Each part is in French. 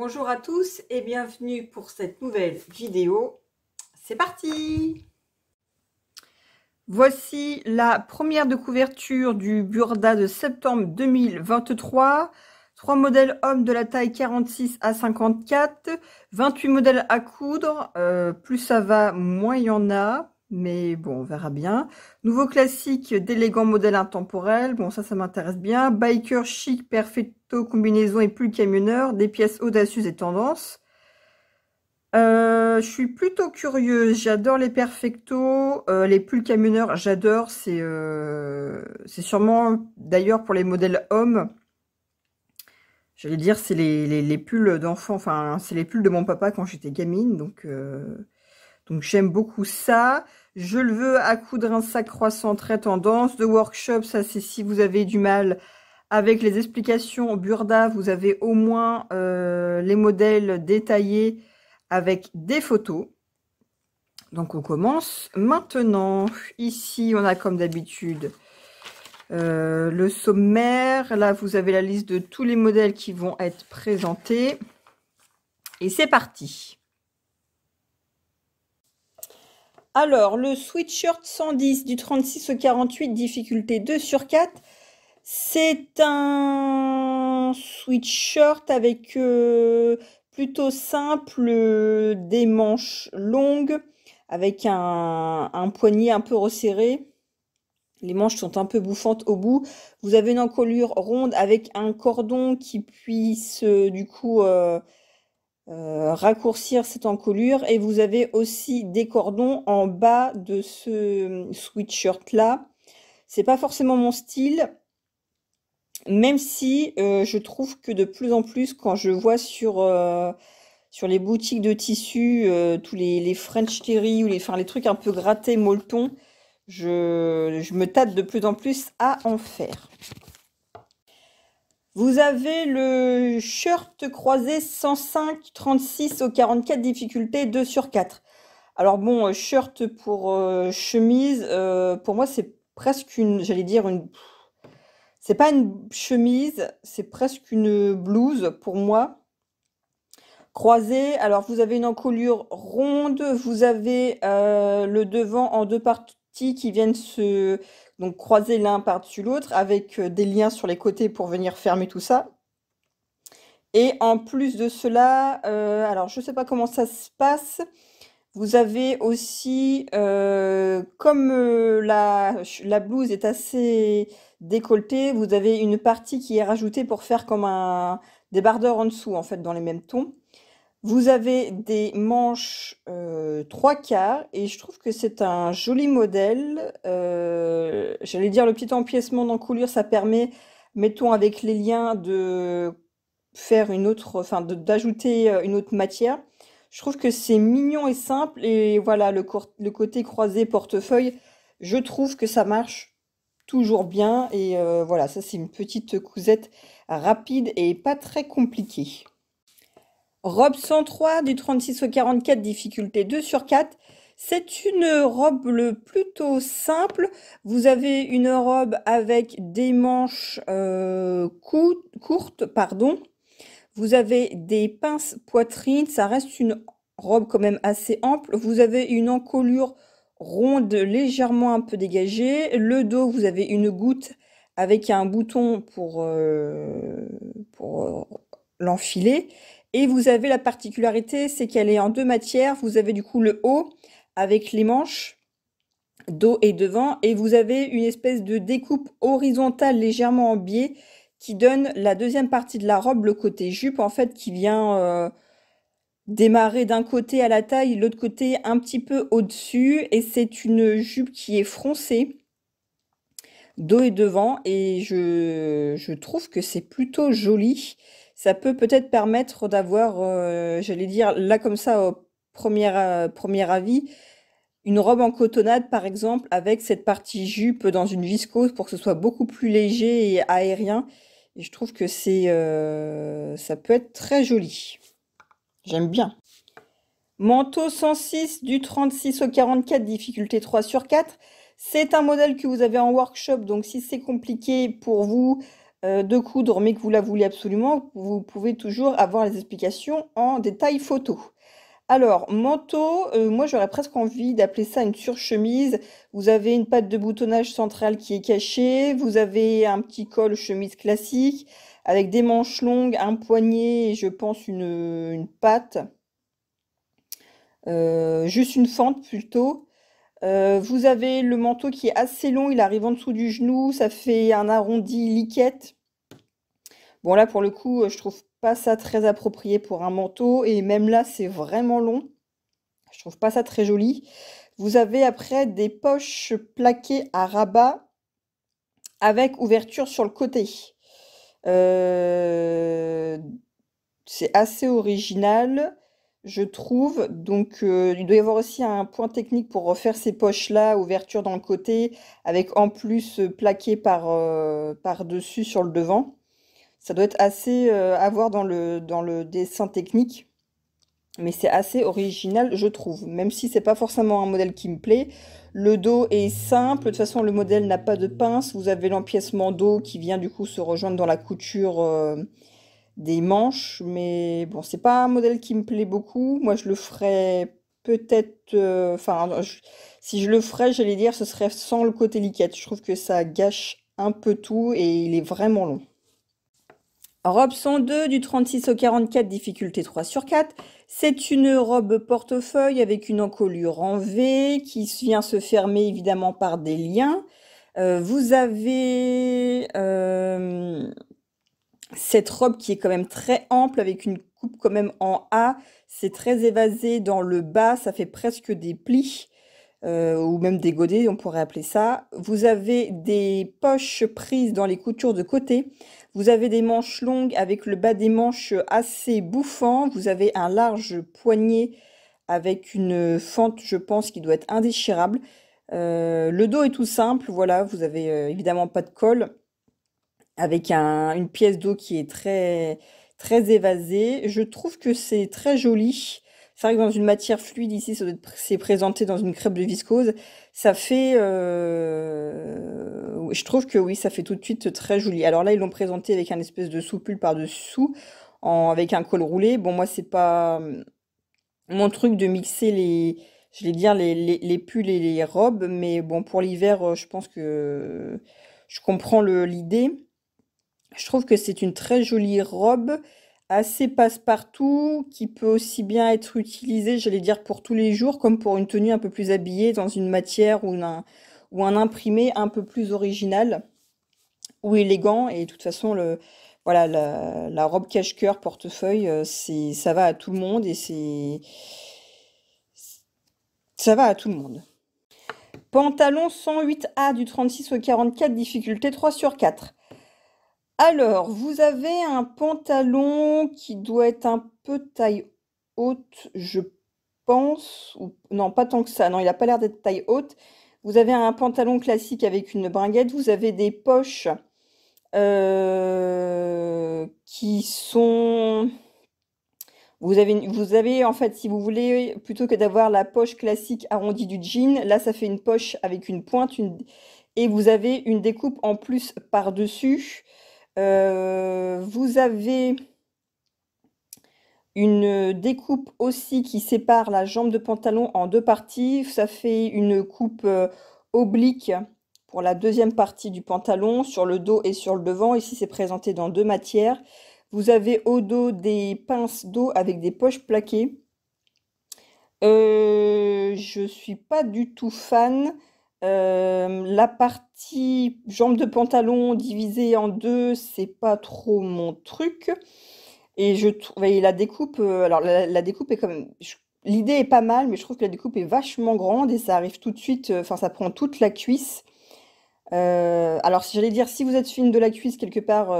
Bonjour à tous et bienvenue pour cette nouvelle vidéo. C'est parti Voici la première de couverture du Burda de septembre 2023. Trois modèles hommes de la taille 46 à 54, 28 modèles à coudre, euh, plus ça va, moins il y en a. Mais bon, on verra bien. Nouveau classique d'élégant modèle intemporel. Bon, ça, ça m'intéresse bien. Biker chic, perfecto, combinaison et pull camionneur. Des pièces audacieuses et tendances. Euh, je suis plutôt curieuse. J'adore les perfectos, euh, les pulls camionneurs. J'adore. Euh, c'est sûrement d'ailleurs pour les modèles hommes. J'allais dire, c'est les, les, pulls d'enfant. Enfin, c'est les pulls de mon papa quand j'étais gamine. Donc donc j'aime beaucoup ça. Je le veux à coudre un sac croissant très tendance. De workshop, ça c'est si vous avez du mal avec les explications au Burda, vous avez au moins euh, les modèles détaillés avec des photos. Donc on commence maintenant. Ici, on a comme d'habitude euh, le sommaire. Là, vous avez la liste de tous les modèles qui vont être présentés. Et c'est parti. Alors, le sweatshirt 110 du 36 au 48, difficulté 2 sur 4. C'est un sweatshirt avec euh, plutôt simple, euh, des manches longues, avec un, poignet un peu resserré. Les manches sont un peu bouffantes au bout. Vous avez une encolure ronde avec un cordon qui puisse euh, du coup euh, raccourcir cette encolure et vous avez aussi des cordons en bas de ce euh, sweatshirt là c'est pas forcément mon style même si euh, je trouve que de plus en plus quand je vois sur sur les boutiques de tissus tous les, les, French Terry ou les, les trucs un peu grattés molleton je, je me tâte de plus en plus à en faire vous avez le shirt croisé 105, 36 au 44 difficulté 2 sur 4. Alors bon, euh, shirt pour euh, chemise, euh, pour moi c'est presque une, j'allais dire une, c'est pas une chemise, c'est presque une blouse pour moi. Croisé, alors vous avez une encolure ronde, vous avez le devant en deux, parties qui viennent se donc croiser l'un par-dessus l'autre avec euh, des liens sur les côtés pour venir fermer tout ça. Et en plus de cela, euh, alors je ne sais pas comment ça se passe, vous avez aussi, euh, comme la, la, blouse est assez décolletée, vous avez une partie qui est rajoutée pour faire comme un débardeur en dessous, en fait, dans les mêmes tons. Vous avez des manches euh, trois quarts et je trouve que c'est un joli modèle. Euh, j'allais dire le petit empiècement d'encoulure, ça permet, mettons avec les liens, de faire une autre, enfin d'ajouter euh, une autre matière. Je trouve que c'est mignon et simple et voilà le, côté croisé portefeuille. Je trouve que ça marche toujours bien et voilà ça c'est une petite cousette rapide et pas très compliquée. Robe 103 du 36 au 44, difficulté 2 sur 4. C'est une robe plutôt simple. Vous avez une robe avec des manches euh, courtes, pardon. Vous avez des pinces poitrine. Ça reste une robe quand même assez ample. Vous avez une encolure ronde légèrement un peu dégagée. Le dos, vous avez une goutte avec un bouton pour euh, euh, l'enfiler. Et vous avez la particularité, c'est qu'elle est en deux matières. Vous avez du coup le haut avec les manches, dos et devant, et vous avez une espèce de découpe horizontale légèrement en biais qui donne la deuxième partie de la robe, le côté jupe en fait, qui vient euh, démarrer d'un côté à la taille, l'autre côté un petit peu au-dessus, et c'est une jupe qui est froncée, dos et devant, et je, je trouve que c'est plutôt joli ça peut peut-être permettre d'avoir, euh, j'allais dire, là comme ça, au premier, euh, premier avis, une robe en cotonnade, par exemple, avec cette partie jupe dans une viscose pour que ce soit beaucoup plus léger et aérien. Et je trouve que c'est, euh, ça peut être très joli. J'aime bien. Manteau 106 du 36 au 44, difficulté 3 sur 4. C'est un modèle que vous avez en workshop, donc si c'est compliqué pour vous, euh, de coudre, mais que vous la voulez absolument, vous pouvez toujours avoir les explications en détail photo. Alors, manteau, euh, moi j'aurais presque envie d'appeler ça une surchemise. Vous avez une patte de boutonnage centrale qui est cachée, vous avez un petit col chemise classique avec des manches longues, un poignet et je pense une, une patte. Euh, juste une fente plutôt. Euh, vous avez le manteau qui est assez long, il arrive en dessous du genou, ça fait un arrondi liquette. Bon là pour le coup, je trouve pas ça très approprié pour un manteau et même là c'est vraiment long. Je trouve pas ça très joli. Vous avez après des poches plaquées à rabat avec ouverture sur le côté. Euh, c'est assez original je trouve. Donc, euh, il doit y avoir aussi un point technique pour refaire ces poches-là, ouverture dans le côté, avec en plus euh, plaqué par, euh, par dessus sur le devant. Ça doit être assez à voir dans le, dans le dessin technique. Mais c'est assez original, je trouve. Même si c'est pas forcément un modèle qui me plaît. Le dos est simple. De toute façon, le modèle n'a pas de pince. Vous avez l'empiècement d'eau qui vient du coup se rejoindre dans la couture des manches, mais bon, c'est pas un modèle qui me plaît beaucoup. Moi, je le ferais peut-être, euh, enfin, si je le ferais, j'allais dire, ce serait sans le côté liquette. Je trouve que ça gâche un peu tout et il est vraiment long. Robe 102 du 36 au 44, difficulté 3 sur 4. C'est une robe portefeuille avec une encolure en V qui vient se fermer évidemment par des liens. Euh, vous avez euh, cette robe qui est quand même très ample avec une coupe quand même en A, c'est très évasé dans le bas, ça fait presque des plis euh, ou même des godets, on pourrait appeler ça. Vous avez des poches prises dans les coutures de côté. Vous avez des manches longues avec le bas des manches assez bouffant. Vous avez un large poignet avec une fente, je pense, qui doit être indéchirable. Euh, le dos est tout simple, voilà, vous avez euh, évidemment pas de col avec un, une pièce d'eau qui est très, très évasée. Je trouve que c'est très joli. C'est vrai que dans une matière fluide, ici, c'est présenté dans une crêpe de viscose. Ça fait... Euh... Je trouve que oui, ça fait tout de suite très joli. Alors là, ils l'ont présenté avec un espèce de soupule par-dessous, avec un col roulé. Bon, moi, c'est pas hum, mon truc de mixer les... Je vais dire les, les, les pulls et les robes, mais bon, pour l'hiver, euh, je pense que je comprends l'idée. Je trouve que c'est une très jolie robe, assez passe-partout, qui peut aussi bien être utilisée, j'allais dire, pour tous les jours, comme pour une tenue un peu plus habillée, dans une matière ou un, ou un imprimé un peu plus original ou élégant. Et de toute façon, le, voilà, la, robe cache coeur portefeuille, euh, c'est, ça va à tout le monde et c'est, ça va à tout le monde. Pantalon 108A du 36 au 44, difficulté 3 sur 4. Alors, vous avez un pantalon qui doit être un peu taille haute, je pense. Non, pas tant que ça. Non, il n'a pas l'air d'être taille haute. Vous avez un pantalon classique avec une bringuette. Vous avez des poches euh, qui sont... Vous avez, en fait, si vous voulez, plutôt que d'avoir la poche classique arrondie du jean, là, ça fait une poche avec une pointe. Et vous avez une découpe en plus par-dessus. Euh, vous avez une découpe aussi qui sépare la jambe de pantalon en deux parties. Ça fait une coupe euh, oblique pour la deuxième partie du pantalon, sur le dos et sur le devant. Ici, c'est présenté dans deux matières. Vous avez au dos des pinces d'eau avec des poches plaquées. Euh, je ne suis pas du tout fan la partie jambe de pantalon divisée en deux, c'est pas trop mon truc. Et je trouve la découpe, euh, alors la, découpe est quand l'idée est pas mal, mais je trouve que la découpe est vachement grande et ça arrive tout de suite, euh, enfin ça prend toute la cuisse. Euh, alors si j'allais dire, si vous êtes fine de la cuisse quelque part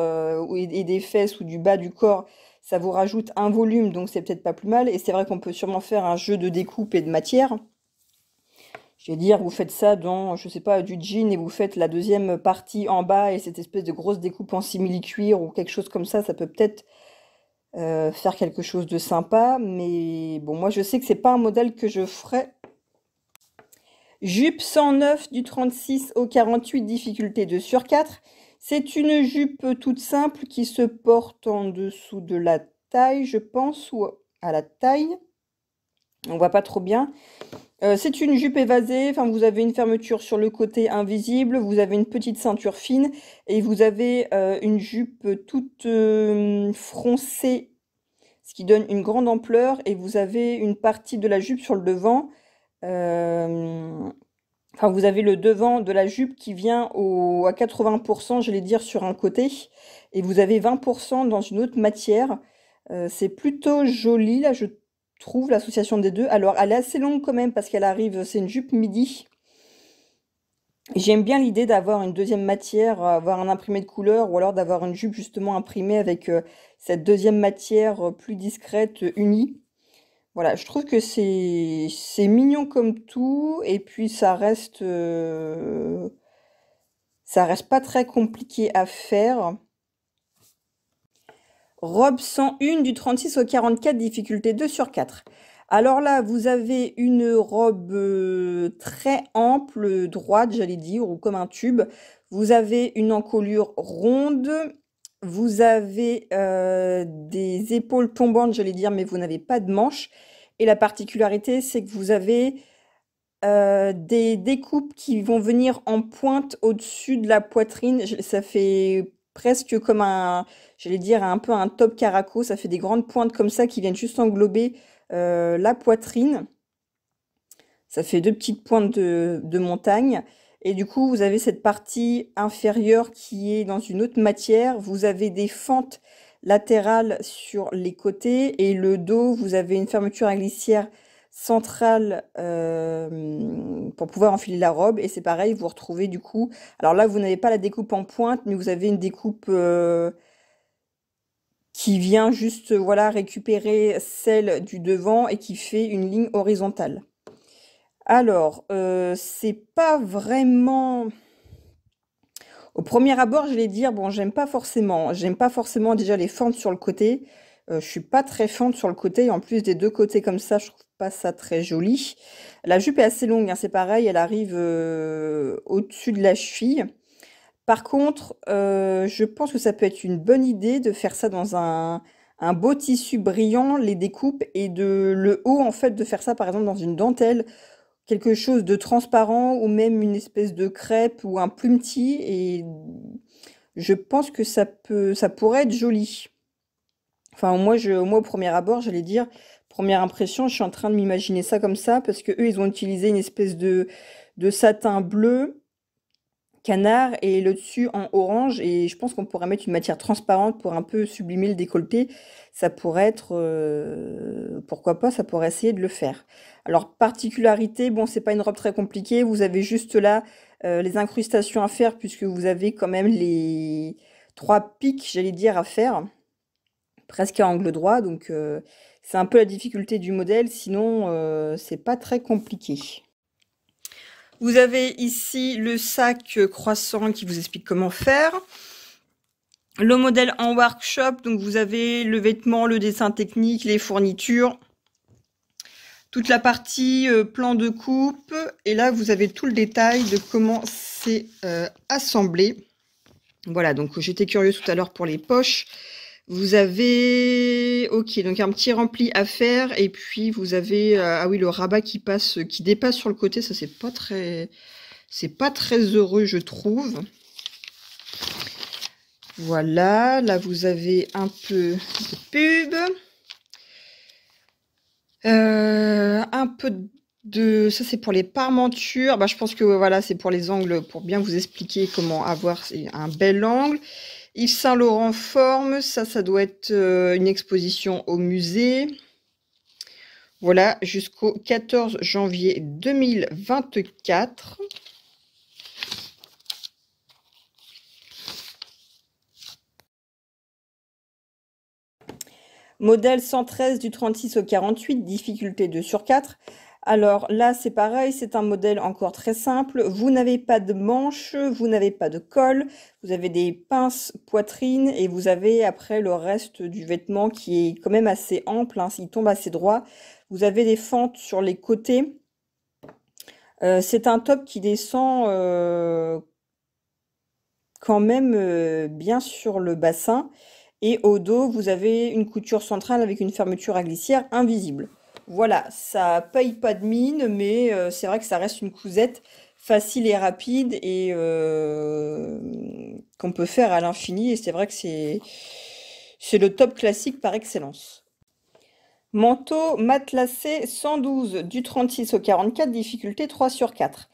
et, des fesses ou du bas du corps, ça vous rajoute un volume, donc c'est peut-être pas plus mal. Et c'est vrai qu'on peut sûrement faire un jeu de découpe et de matière je vais dire, vous faites ça dans, je sais pas, du jean et vous faites la deuxième partie en bas et cette espèce de grosse découpe en simili-cuir ou quelque chose comme ça, ça peut peut-être euh, faire quelque chose de sympa. Mais bon, moi, je sais que c'est pas un modèle que je ferais. Jupe 109 du 36 au 48, difficulté 2 sur 4. C'est une jupe toute simple qui se porte en dessous de la taille, je pense, ou à la taille. On voit pas trop bien. Euh, c'est une jupe évasée, enfin, vous avez une fermeture sur le côté invisible, vous avez une petite ceinture fine et vous avez euh, une jupe toute euh, froncée, ce qui donne une grande ampleur et vous avez une partie de la jupe sur le devant. Enfin, vous avez le devant de la jupe qui vient au, à 80%, je vais dire, sur un côté et vous avez 20% dans une autre matière. c'est plutôt joli, là je trouve l'association des deux. Alors, elle est assez longue quand même parce qu'elle arrive, c'est une jupe midi. J'aime bien l'idée d'avoir une deuxième matière, euh, avoir un imprimé de couleur ou alors d'avoir une jupe justement imprimée avec euh, cette deuxième matière euh, plus discrète, unie. Voilà, je trouve que c'est mignon comme tout et puis ça reste, ça reste pas très compliqué à faire. Robe 101 du 36 au 44, difficulté 2 sur 4. Alors là, vous avez une robe euh, très ample, droite, j'allais dire, ou comme un tube. Vous avez une encolure ronde. Vous avez euh, des épaules tombantes, j'allais dire, mais vous n'avez pas de manches. Et la particularité, c'est que vous avez euh, des découpes qui vont venir en pointe au-dessus de la poitrine. Ça fait presque comme un, j'allais dire, un peu un top caraco. Ça fait des grandes pointes comme ça qui viennent juste englober euh, la poitrine. Ça fait deux petites pointes de, de, montagne. Et du coup, vous avez cette partie inférieure qui est dans une autre matière. Vous avez des fentes latérales sur les côtés et le dos, vous avez une fermeture à glissière centrale euh, pour pouvoir enfiler la robe. Et c'est pareil, vous retrouvez du coup... Alors là, vous n'avez pas la découpe en pointe, mais vous avez une découpe euh, qui vient juste voilà, récupérer celle du devant et qui fait une ligne horizontale. Alors, euh, c'est pas vraiment... Au premier abord, je vais dire, bon, j'aime pas forcément. J'aime pas forcément déjà les fentes sur le côté. Euh, je suis pas très fente sur le côté. en plus, des deux côtés comme ça, je trouve pas ça très joli. La jupe est assez longue. Hein. c'est pareil, elle arrive euh, au-dessus de la cheville. Par contre, euh, je pense que ça peut être une bonne idée de faire ça dans un, beau tissu brillant, les découpes, et de le haut, en fait, de faire ça, par exemple, dans une dentelle quelque chose de transparent ou même une espèce de crêpe ou un plumetis et je pense que ça peut ça pourrait être joli. Enfin, moi, je, moi, au premier abord, j'allais dire, première impression, je suis en train de m'imaginer ça comme ça, parce que eux, ils ont utilisé une espèce de, satin bleu, canard, et le dessus en orange, et je pense qu'on pourrait mettre une matière transparente pour un peu sublimer le décolleté. Ça pourrait être, euh, pourquoi pas, ça pourrait essayer de le faire. Alors, particularité, bon, c'est pas une robe très compliquée, vous avez juste là euh, les incrustations à faire, puisque vous avez quand même les trois pics, j'allais dire, à faire presque à angle droit. Donc euh, c'est un peu la difficulté du modèle, sinon euh, c'est pas très compliqué. Vous avez ici le sac euh, croissant qui vous explique comment faire. Le modèle en workshop, donc vous avez le vêtement, le dessin technique, les fournitures, toute la partie plan de coupe. Et là, vous avez tout le détail de comment c'est assemblé. Voilà, donc j'étais curieuse tout à l'heure pour les poches. Vous avez, ok, donc un petit rempli à faire, et puis vous avez, euh, ah oui, le rabat qui passe, qui dépasse sur le côté, ça c'est pas très, c'est pas très heureux, je trouve. Voilà, là vous avez un peu de pub, euh, un peu de ça c'est pour les parmentures bah, je pense que voilà c'est pour les angles pour bien vous expliquer comment avoir un bel angle Yves Saint-Laurent Forme, ça, ça doit être euh, une exposition au musée. Voilà, jusqu'au 14 janvier 2024. Modèle 113 du 36 au 48, difficulté 2 sur 4. Alors là, c'est pareil, c'est un modèle encore très simple. Vous n'avez pas de manches, vous n'avez pas de col, vous avez des pinces poitrine et vous avez après le reste du vêtement qui est quand même assez ample, hein, il tombe assez droit. Vous avez des fentes sur les côtés. Euh, c'est un top qui descend euh, quand même euh, bien sur le bassin. Et au dos, vous avez une couture centrale avec une fermeture à glissière invisible. Voilà, ça paye pas de mine, mais euh, c'est vrai que ça reste une cousette facile et rapide et euh, qu'on peut faire à l'infini. Et c'est vrai que c'est, c'est le top classique par excellence. Manteau matelassé 112 du 36 au 44, difficulté 3 sur 4.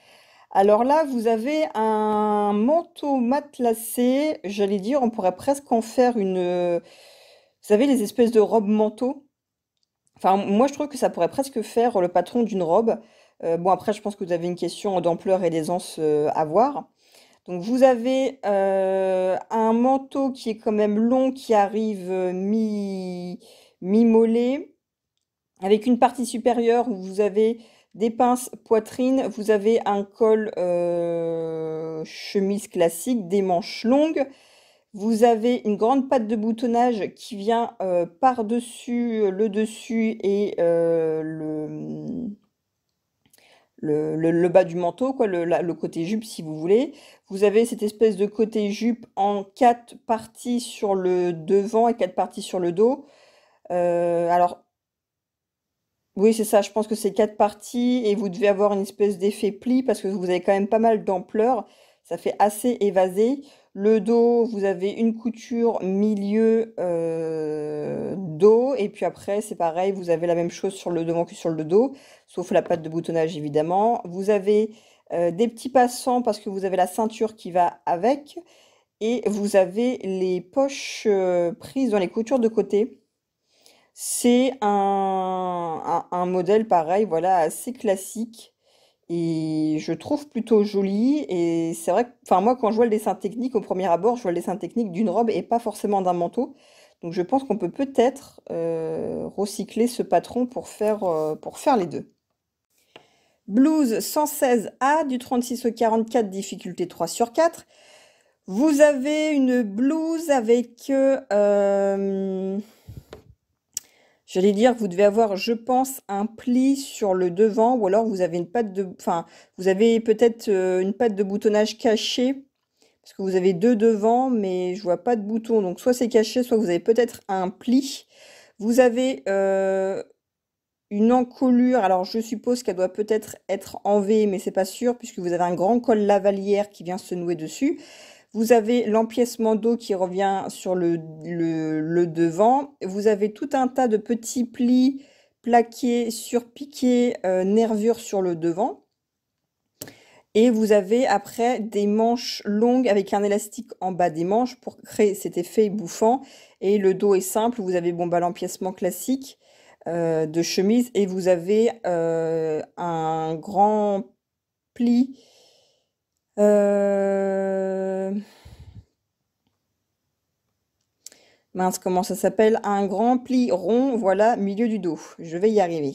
Alors là, vous avez un manteau matelassé, j'allais dire, on pourrait presque en faire une... Euh, vous savez, les espèces de robes manteaux Enfin, moi, je trouve que ça pourrait presque faire le patron d'une robe. Euh, bon, après, je pense que vous avez une question d'ampleur et d'aisance euh, à voir. Donc, vous avez euh, un manteau qui est quand même long, qui arrive mi, mi avec une partie supérieure où vous avez des pinces poitrine, vous avez un col chemise classique, des manches longues, vous avez une grande patte de boutonnage qui vient euh, par-dessus euh, le dessus et euh, le, le, bas du manteau, quoi, le, côté jupe si vous voulez. Vous avez cette espèce de côté jupe en quatre parties sur le devant et quatre parties sur le dos. alors, oui, c'est ça, je pense que c'est quatre parties et vous devez avoir une espèce d'effet pli parce que vous avez quand même pas mal d'ampleur. Ça fait assez évasé. Le dos, vous avez une couture milieu euh, dos. Et puis après, c'est pareil, vous avez la même chose sur le devant que sur le dos, sauf la patte de boutonnage évidemment. Vous avez euh, des petits passants parce que vous avez la ceinture qui va avec. Et vous avez les poches euh, prises dans les coutures de côté. C'est un modèle pareil, voilà, assez classique. Et je trouve plutôt joli. Et c'est vrai que, enfin, moi, quand je vois le dessin technique, au premier abord, je vois le dessin technique d'une robe et pas forcément d'un manteau. Donc, je pense qu'on peut peut-être euh, recycler ce patron pour faire, euh, pour faire les deux. Blouse 116A du 36 au 44, difficulté 3 sur 4. Vous avez une blouse avec euh, J'allais dire, vous devez avoir, je pense, un pli sur le devant, ou alors vous avez une patte de, enfin, vous avez peut-être euh, une patte de boutonnage cachée, parce que vous avez deux devants, mais je vois pas de bouton. Donc soit c'est caché, soit vous avez peut-être un pli. Vous avez euh, une encolure. Alors je suppose qu'elle doit peut-être être en V, mais c'est pas sûr, puisque vous avez un grand col lavalière qui vient se nouer dessus. Vous avez l'empiècement dos qui revient sur le, devant. Vous avez tout un tas de petits plis plaqués, surpiqués, euh, nervures sur le devant. Et vous avez après des manches longues avec un élastique en bas des manches pour créer cet effet bouffant. Et le dos est simple, vous avez bon, bah, l'empiècement classique euh, de chemise et vous avez euh, un grand pli euh, mince, comment ça s'appelle Un grand pli rond, voilà, milieu du dos. Je vais y arriver.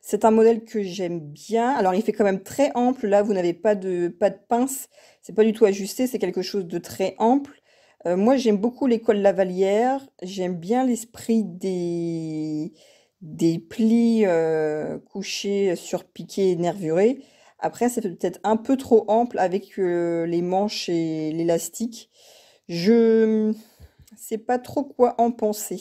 C'est un modèle que j'aime bien. Alors, il fait quand même très ample. Là, vous n'avez pas de, pas de pince. C'est pas du tout ajusté. C'est quelque chose de très ample. Euh, moi, j'aime beaucoup l'école Lavalière. J'aime bien l'esprit des, des plis euh, couchés sur et nervurés. Après, c'est peut-être un peu trop ample avec euh, les manches et l'élastique. Je ne mm, sais pas trop quoi en penser.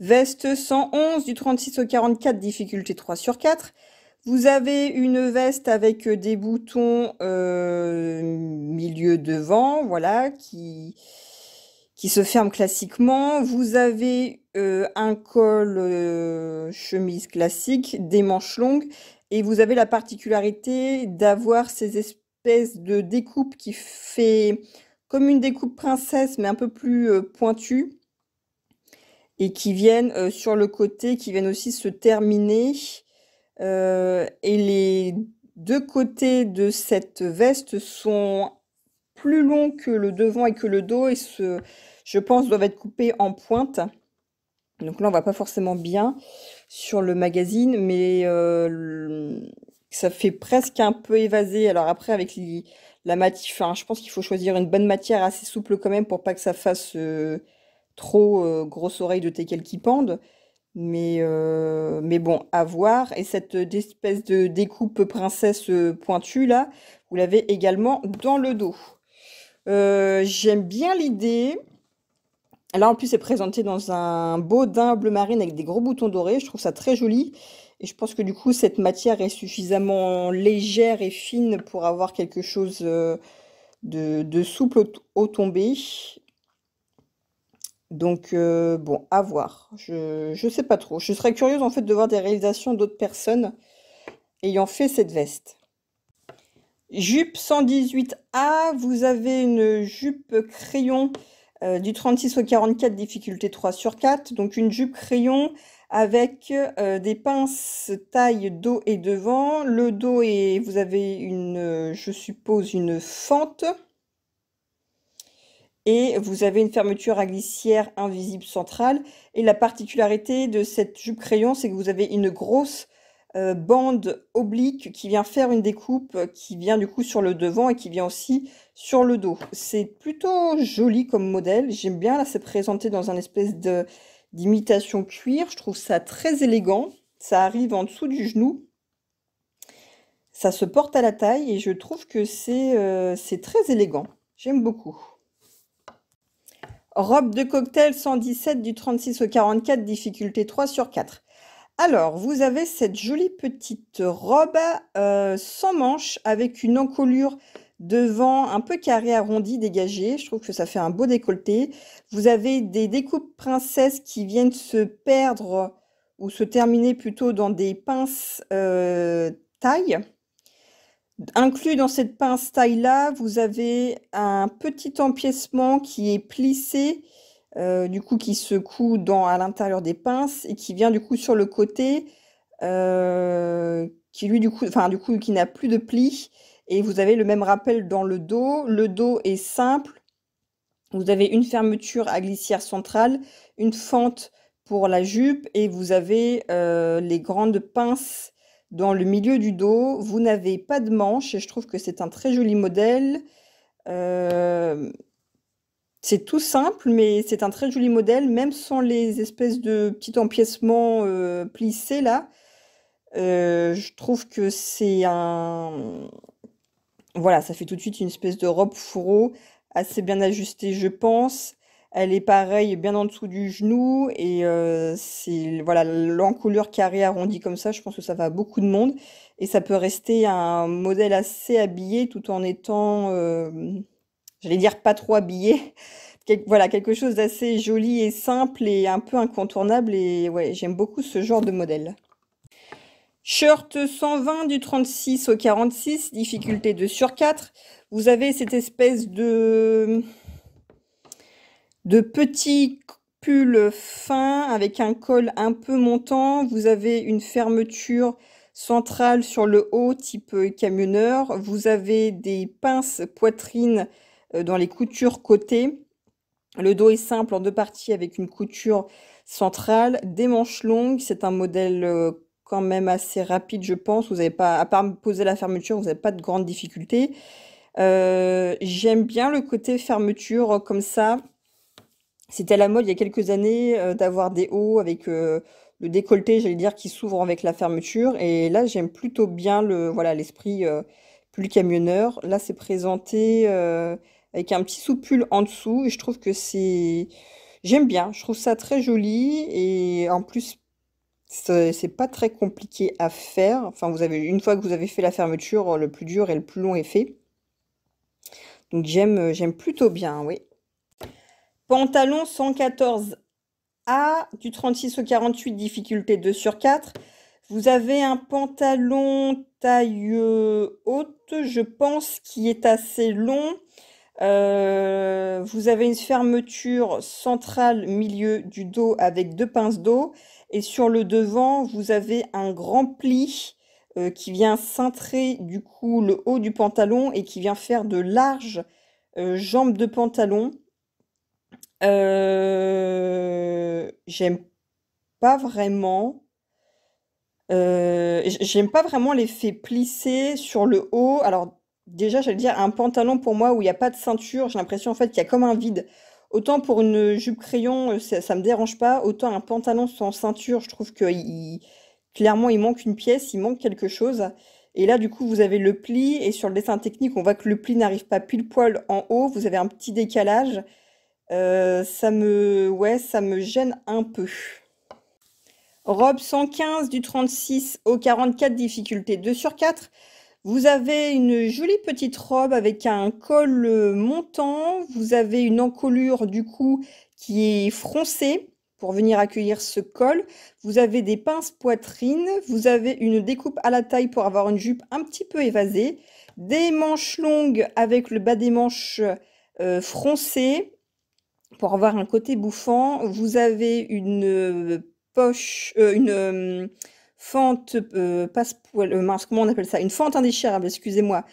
Veste 111 du 36 au 44, difficulté 3 sur 4. Vous avez une veste avec euh, des boutons euh, milieu devant, voilà, qui, se ferme classiquement. Vous avez euh, un col euh, chemise classique, des manches longues, et vous avez la particularité d'avoir ces espèces de découpes qui fait comme une découpe princesse, mais un peu plus euh, pointue, et qui viennent sur le côté, qui viennent aussi se terminer. et les deux côtés de cette veste sont plus long que le devant et que le dos et ce, je pense, doivent être coupés en pointe. Donc là, on va pas forcément bien sur le magazine, mais euh, ça fait presque un peu évasé. Alors après, avec la matière, je pense qu'il faut choisir une bonne matière assez souple quand même pour pas que ça fasse euh, trop euh, grosse oreille de teckel qui pendent Mais, mais bon, à voir. Et cette espèce de découpe princesse pointue là, vous l'avez également dans le dos. Euh, j'aime bien l'idée. Là, en plus, c'est présenté dans un beau daim bleu marine avec des gros boutons dorés. Je trouve ça très joli. Et je pense que du coup, cette matière est suffisamment légère et fine pour avoir quelque chose euh, de, souple au, tombé. Donc, euh, bon, à voir. Je ne sais pas trop. Je serais curieuse, en fait, de voir des réalisations d'autres personnes ayant fait cette veste. Jupe 118A, vous avez une jupe crayon euh, du 36 au 44, difficulté 3 sur 4. Donc une jupe crayon avec euh, des pinces taille dos et devant. Le dos et vous avez une, euh, je suppose, une fente. Et vous avez une fermeture à glissière invisible centrale. Et la particularité de cette jupe crayon, c'est que vous avez une grosse euh, bande oblique qui vient faire une découpe euh, qui vient du coup sur le devant et qui vient aussi sur le dos. C'est plutôt joli comme modèle. J'aime bien, là c'est présenté dans un espèce d'imitation cuir. Je trouve ça très élégant. Ça arrive en dessous du genou. Ça se porte à la taille et je trouve que c'est euh, très élégant. J'aime beaucoup. Robe de cocktail 117 du 36 au 44, difficulté 3 sur 4. Alors, vous avez cette jolie petite robe euh, sans manches avec une encolure devant un peu carré arrondi dégagée. Je trouve que ça fait un beau décolleté. Vous avez des découpes princesses qui viennent se perdre ou se terminer plutôt dans des pinces euh, taille. Inclus dans cette pince taille-là, vous avez un petit empiècement qui est plissé euh, du coup qui se dans, à l'intérieur des pinces et qui vient du coup sur le côté, euh, qui lui du coup, enfin du coup qui n'a plus de plis Et vous avez le même rappel dans le dos. Le dos est simple. Vous avez une fermeture à glissière centrale, une fente pour la jupe et vous avez euh, les grandes pinces dans le milieu du dos. Vous n'avez pas de manche et je trouve que c'est un très joli modèle. Euh, c'est tout simple, mais c'est un très joli modèle, même sans les espèces de petits empiècements euh, plissés là. Euh, je trouve que c'est un... Voilà, ça fait tout de suite une espèce de robe fourreau, assez bien ajustée, je pense. Elle est pareille, bien en dessous du genou, et euh, c'est voilà l'encolure carrée arrondie comme ça. Je pense que ça va à beaucoup de monde, et ça peut rester un modèle assez habillé tout en étant vais dire pas trop habillé. voilà, quelque chose d'assez joli et simple et un peu incontournable. Et ouais, j'aime beaucoup ce genre de modèle. Shirt 120 du 36 au 46, difficulté 2 sur 4. Vous avez cette espèce de, de petit pull fin avec un col un peu montant. Vous avez une fermeture centrale sur le haut type camionneur. Vous avez des pinces poitrine euh, dans les coutures côté. Le dos est simple en deux parties avec une couture centrale, des manches longues. C'est un modèle euh, quand même assez rapide, je pense. Vous n'avez pas, à part poser la fermeture, vous n'avez pas de grandes difficultés. Euh, j'aime bien le côté fermeture comme ça. C'était à la mode il y a quelques années d'avoir des hauts avec le décolleté, j'allais dire, qui s'ouvre avec la fermeture. Et là, j'aime plutôt bien le voilà l'esprit plus camionneur. Là, c'est présenté avec un petit soupule en dessous. Et je trouve que c'est... J'aime bien, je trouve ça très joli. Et en plus, c'est pas très compliqué à faire. Enfin, vous avez, une fois que vous avez fait la fermeture, le plus dur et le plus long est fait. Donc j'aime j'aime plutôt bien, oui. Pantalon 114 A du 36 au 48, difficulté 2 sur 4. Vous avez un pantalon taille euh, haute, je pense, qui est assez long. Euh, vous avez une fermeture centrale milieu du dos avec deux pinces d'eau. Et sur le devant, vous avez un grand pli euh, qui vient cintrer du coup le haut du pantalon et qui vient faire de larges euh, jambes de pantalon. J'aime pas vraiment. J'aime pas vraiment l'effet plissé sur le haut. Alors déjà, j'allais dire, un pantalon pour moi où il n'y a pas de ceinture, j'ai l'impression en fait qu'il y a comme un vide. Autant pour une jupe crayon, euh, ça, ne me dérange pas, autant un pantalon sans ceinture, je trouve que clairement il manque une pièce, il manque quelque chose. Et là, du coup, vous avez le pli, et sur le dessin technique, on voit que le pli n'arrive pas pile poil en haut, vous avez un petit décalage. Euh, ça me, ouais, ça me gêne un peu. Robe 115 du 36 au 44, difficulté 2 sur 4. Vous avez une jolie petite robe avec un col euh, montant. Vous avez une encolure du cou qui est froncée pour venir accueillir ce col. Vous avez des pinces poitrine. Vous avez une découpe à la taille pour avoir une jupe un petit peu évasée. Des manches longues avec le bas des manches euh, froncées pour avoir un côté bouffant. Vous avez une euh, poche, une, fente euh, on appelle ça Une fente indéchirable, excusez-moi,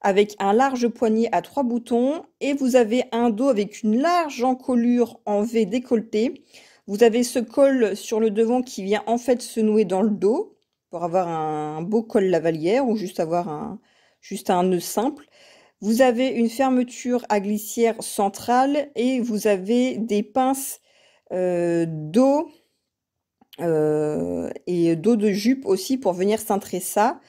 avec un large poignet à trois boutons et vous avez un dos avec une large encolure en V décolleté. Vous avez ce col sur le devant qui vient en fait se nouer dans le dos pour avoir un beau col lavalière ou juste avoir un, juste un nœud simple. Vous avez une fermeture à glissière centrale et vous avez des pinces euh, d'eau. dos euh, et dos de jupe aussi pour venir cintrer ça.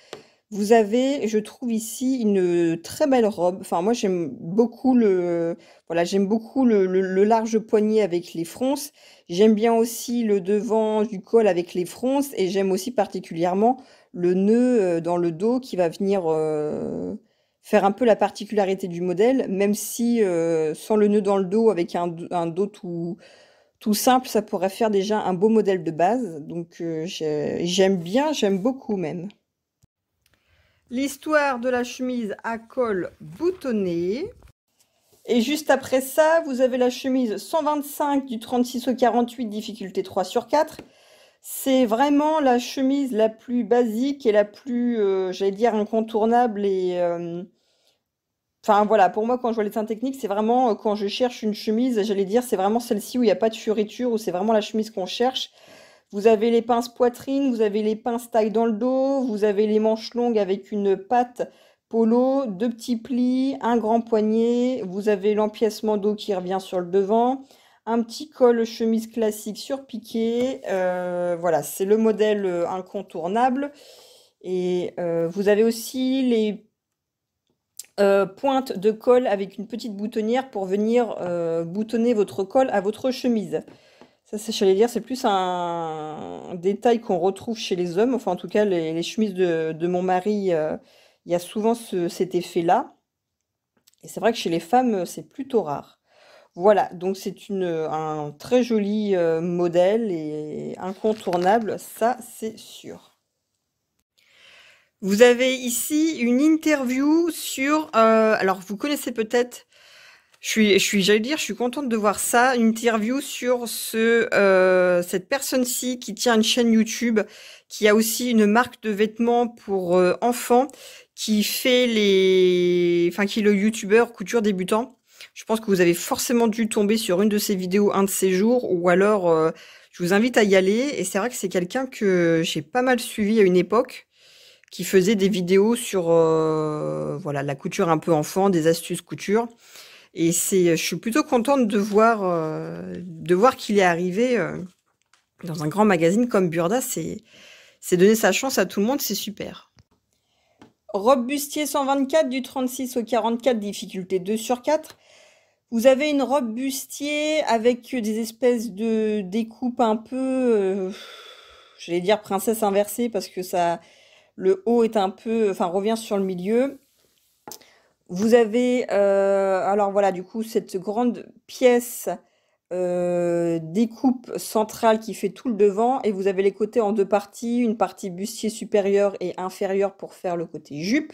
Vous avez, je trouve ici, une très belle robe. Enfin, moi, j'aime beaucoup le, voilà, j'aime beaucoup le, large poignet avec les fronces. J'aime bien aussi le devant du col avec les fronces. Et j'aime aussi particulièrement le nœud euh, dans le dos qui va venir euh, faire un peu la particularité du modèle, même si sans le nœud dans le dos, avec un, un dos tout, tout simple, ça pourrait faire déjà un beau modèle de base. Donc euh, j'aime bien, j'aime beaucoup même. L'histoire de la chemise à col boutonné. Et juste après ça, vous avez la chemise 125 du 36 au 48, difficulté 3 sur 4. C'est vraiment la chemise la plus basique et la plus, euh, j'allais dire, incontournable et, euh, Enfin voilà, pour moi, quand je vois les teintes techniques, c'est vraiment euh, quand je cherche une chemise, j'allais dire, c'est vraiment celle-ci où il n'y a pas de fioriture, où c'est vraiment la chemise qu'on cherche. Vous avez les pinces poitrine, vous avez les pinces taille dans le dos, vous avez les manches longues avec une patte polo, deux petits plis, un grand poignet, vous avez l'empiècement d'eau qui revient sur le devant, un petit col chemise classique sur piqué. Euh, voilà, c'est le modèle euh, incontournable. Et vous avez aussi les euh, pointe de col avec une petite boutonnière pour venir euh, boutonner votre col à votre chemise. Ça, j'allais dire, c'est plus un détail qu'on retrouve chez les hommes. Enfin, en tout cas, les, chemises de, mon mari, euh, il y a souvent cet effet-là. Et c'est vrai que chez les femmes, c'est plutôt rare. Voilà, donc c'est un très joli modèle et incontournable, ça c'est sûr. Vous avez ici une interview sur. Euh, alors, vous connaissez peut-être. Je suis, je suis, j'allais dire, je suis contente de voir ça, une interview sur ce, euh, cette personne-ci qui tient une chaîne YouTube, qui a aussi une marque de vêtements pour euh, enfants, qui fait les, enfin, qui est le YouTuber couture débutant. Je pense que vous avez forcément dû tomber sur une de ses vidéos un de ces jours, ou alors, je vous invite à y aller. Et c'est vrai que c'est quelqu'un que j'ai pas mal suivi à une époque qui faisait des vidéos sur euh, voilà la couture un peu enfant, des astuces couture. Et c'est, je suis plutôt contente de voir, euh, de voir qu'il est arrivé euh, dans un grand magazine comme Burda. C'est, c'est donner sa chance à tout le monde, c'est super. Robe bustier 124 du 36 au 44, difficulté 2 sur 4. Vous avez une robe bustier avec des espèces de découpes un peu, Je vais dire princesse inversée parce que ça, le haut est un peu, enfin revient sur le milieu. Vous avez, euh, alors voilà, du coup, cette grande pièce euh, découpe centrale qui fait tout le devant et vous avez les côtés en deux parties, une partie bustier supérieure et inférieure pour faire le côté jupe.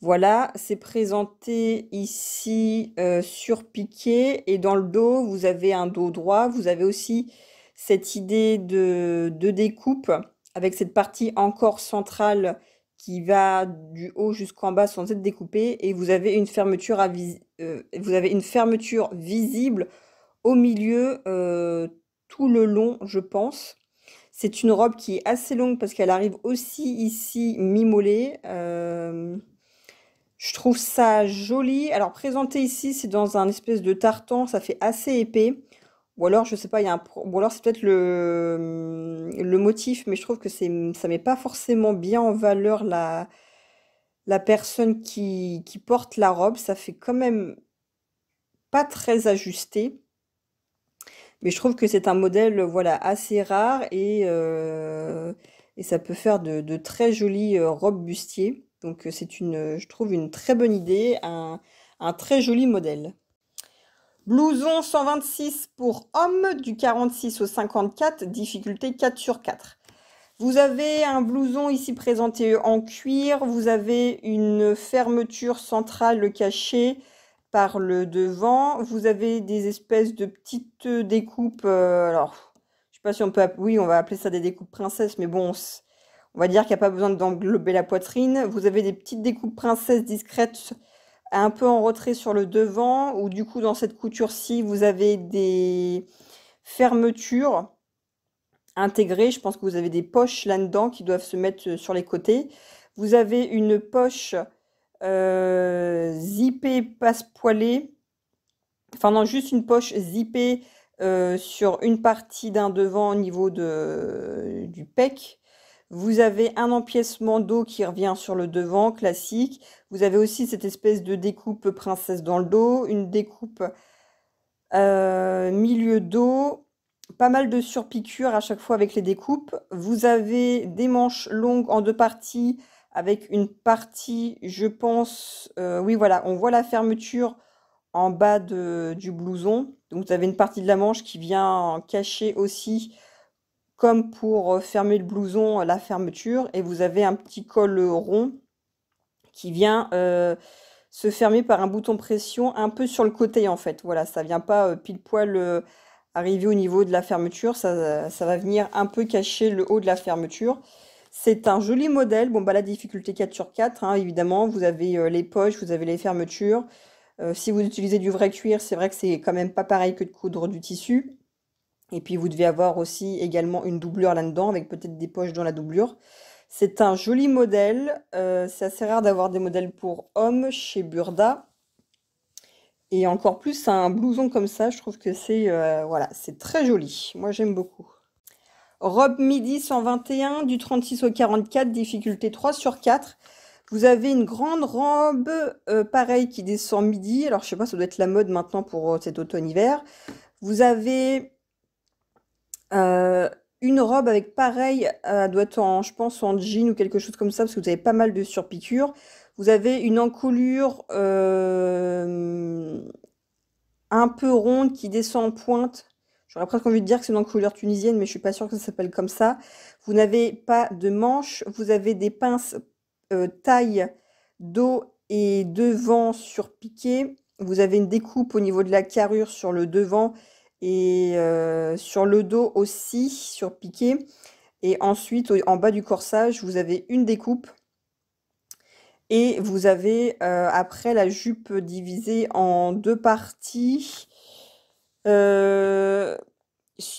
Voilà, c'est présenté ici euh, sur piqué et dans le dos, vous avez un dos droit. Vous avez aussi cette idée de, de découpe avec cette partie encore centrale qui va du haut jusqu'en bas sans être découpée et vous avez une fermeture, euh, visible au milieu euh, tout le long, je pense. C'est une robe qui est assez longue parce qu'elle arrive aussi ici mi euh, je trouve ça joli. Alors présenté ici, c'est dans un espèce de tartan, ça fait assez épais. Ou alors, je sais pas, il y a un alors c'est peut-être le... motif, mais je trouve que ça ça met pas forcément bien en valeur la, personne qui... porte la robe. Ça fait quand même pas très ajusté. Mais je trouve que c'est un modèle voilà assez rare et, euh, ça peut faire de, très jolies euh, robes bustiers. Donc euh, c'est une, je trouve une très bonne idée, un très joli modèle. Blouson 126 pour homme du 46 au 54, difficulté 4 sur 4. Vous avez un blouson ici présenté en cuir, vous avez une fermeture centrale cachée par le devant, vous avez des espèces de petites euh, découpes, euh, alors je sais pas si on peut, oui on va appeler ça des découpes princesses, mais bon on, on va dire qu'il n'y a pas besoin d'englober la poitrine, vous avez des petites découpes princesses discrètes un peu en retrait sur le devant, ou du coup dans cette couture-ci, vous avez des fermetures intégrées. Je pense que vous avez des poches là-dedans qui doivent se mettre euh, sur les côtés. Vous avez une poche euh, zippée passe Enfin non, juste une poche zippée euh, sur une partie d'un devant au niveau de, du pec vous avez un empiècement d'eau qui revient sur le devant, classique. Vous avez aussi cette espèce de découpe princesse dans le dos, une découpe euh, milieu dos, pas mal de surpiqûres à chaque fois avec les découpes. Vous avez des manches longues en deux parties avec une partie, je pense, euh, oui voilà, on voit la fermeture en bas du blouson. Donc vous avez une partie de la manche qui vient cacher aussi comme pour euh, fermer le blouson, euh, la fermeture, et vous avez un petit col euh, rond qui vient se fermer par un bouton pression un peu sur le côté en fait. Voilà, ça vient pas pile poil arriver au niveau de la fermeture, ça, va venir un peu cacher le haut de la fermeture. C'est un joli modèle, bon bah la difficulté 4 sur 4, hein, évidemment, vous avez les poches, vous avez les fermetures. si vous utilisez du vrai cuir, c'est vrai que c'est quand même pas pareil que de coudre du tissu. Et puis vous devez avoir aussi également une doublure là-dedans avec peut-être des poches dans la doublure. C'est un joli modèle. Euh, c'est assez rare d'avoir des modèles pour hommes chez Burda. Et encore plus un blouson comme ça, je trouve que c'est euh, voilà, c'est très joli. Moi j'aime beaucoup. Robe midi 121 du 36 au 44, difficulté 3 sur 4. Vous avez une grande robe euh, pareil, qui descend midi. Alors je sais pas, ça doit être la mode maintenant pour cet automne-hiver. Vous avez euh, une robe avec pareil, euh, doit être en, je pense, en jean ou quelque chose comme ça, parce que vous avez pas mal de surpiqûres. Vous avez une encolure euh, un peu ronde qui descend en pointe. J'aurais presque envie de dire que c'est une encolure tunisienne, mais je suis pas sûre que ça s'appelle comme ça. Vous n'avez pas de manches, vous avez des pinces taille, dos et devant surpiquées. Vous avez une découpe au niveau de la carrure sur le devant et euh, sur le dos aussi, sur piqué. Et ensuite, en bas du corsage, vous avez une découpe. Et vous avez euh, après la jupe divisée en deux parties. Euh,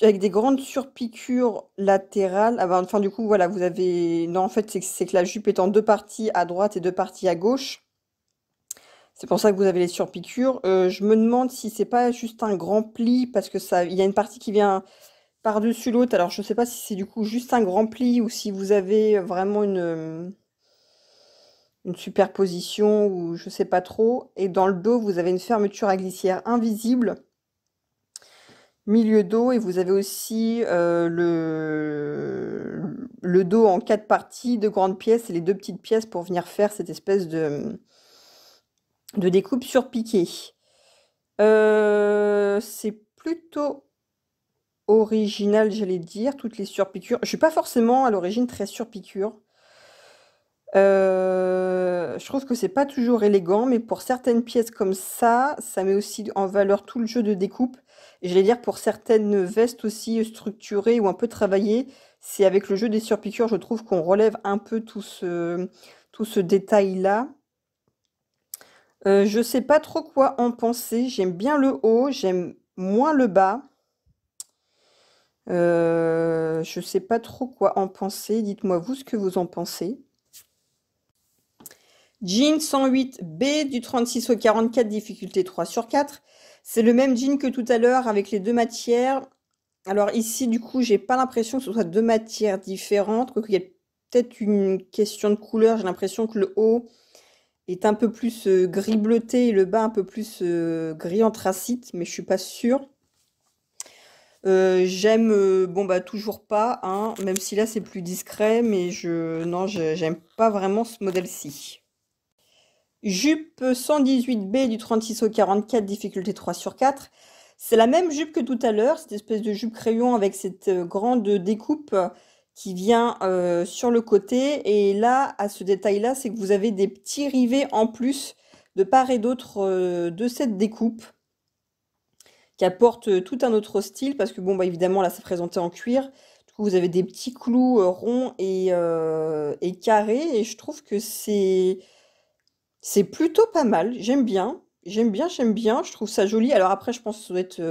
avec des grandes surpiqûres latérales. Ah ben, enfin, du coup, voilà, vous avez. Non, en fait, c'est que la jupe est en deux parties à droite et deux parties à gauche. C'est pour ça que vous avez les surpiqûres. Euh, je me demande si c'est pas juste un grand pli parce que ça, il y a une partie qui vient par-dessus l'autre. Alors je ne sais pas si c'est du coup juste un grand pli ou si vous avez vraiment une une superposition ou je ne sais pas trop. Et dans le dos, vous avez une fermeture à glissière invisible milieu dos et vous avez aussi euh, le, le dos en quatre parties, deux grandes pièces et les deux petites pièces pour venir faire cette espèce de, de découpe sur euh, c'est plutôt original, j'allais dire, toutes les surpiqûres. Je ne suis pas forcément à l'origine très surpiqûre. Euh, je trouve que c'est pas toujours élégant, mais pour certaines pièces comme ça, ça met aussi en valeur tout le jeu de découpe. j'allais dire pour certaines vestes aussi structurées ou un peu travaillées, c'est avec le jeu des surpiqûres, je trouve qu'on relève un peu tout ce, tout ce détail-là. Euh, je ne sais pas trop quoi en penser. J'aime bien le haut, j'aime moins le bas. Je euh, je sais pas trop quoi en penser. Dites-moi vous ce que vous en pensez. Jean 108B du 36 au 44, difficulté 3 sur 4. C'est le même jean que tout à l'heure avec les deux matières. Alors ici, du coup, j'ai pas l'impression que ce soit deux matières différentes. il y a peut-être une question de couleur. J'ai l'impression que le haut est un peu plus euh, gris bleuté et le bas un peu plus euh, gris anthracite, mais je suis pas sûre. Euh, j'aime, bon bah toujours pas, hein, même si là c'est plus discret, mais je, non, j'aime pas vraiment ce modèle-ci. Jupe 118B du 36 au 44, difficulté 3 sur 4. C'est la même jupe que tout à l'heure, cette espèce de jupe crayon avec cette grande découpe qui vient euh, sur le côté. Et là, à ce détail-là, c'est que vous avez des petits rivets en plus de part et d'autre euh, de cette découpe qui apporte euh, tout un autre style parce que bon bah évidemment là c'est présenté en cuir du coup vous avez des petits clous ronds et, et, carrés et je trouve que c'est c'est plutôt pas mal j'aime bien j'aime bien j'aime bien je trouve ça joli alors après je pense que ça doit être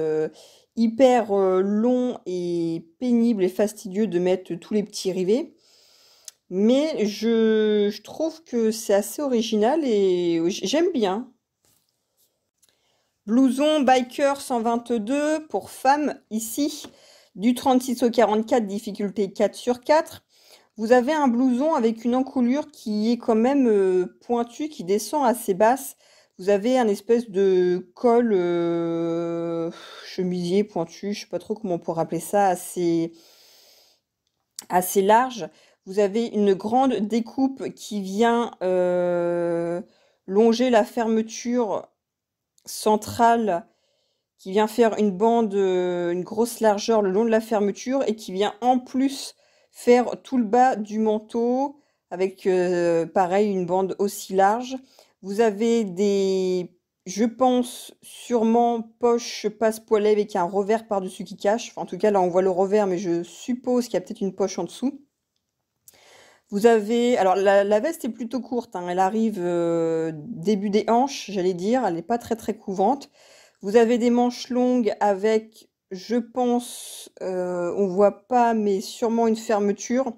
hyper euh, long et pénible et fastidieux de mettre tous les petits rivets. Mais je, trouve que c'est assez original et j'aime bien. Blouson Biker 122 pour femmes ici, du 36 au 44, difficulté 4 sur 4. Vous avez un blouson avec une encolure qui est quand même euh, pointue, qui descend assez basse vous avez un espèce de col euh, chemisier pointu, je ne sais pas trop comment on pourrait appeler ça, assez, assez large. Vous avez une grande découpe qui vient euh, longer la fermeture centrale, qui vient faire une bande, euh, une grosse largeur le long de la fermeture et qui vient en plus faire tout le bas du manteau avec pareil une bande aussi large. Vous avez des, je pense, sûrement poche passe avec un revers par-dessus qui cache. en tout cas, là, on voit le revers, mais je suppose qu'il y a peut-être une poche en dessous. Vous avez, alors la, veste est plutôt courte, hein. elle arrive euh, début des hanches, j'allais dire, elle n'est pas très très couvante. Vous avez des manches longues avec, je pense, on euh, on voit pas, mais sûrement une fermeture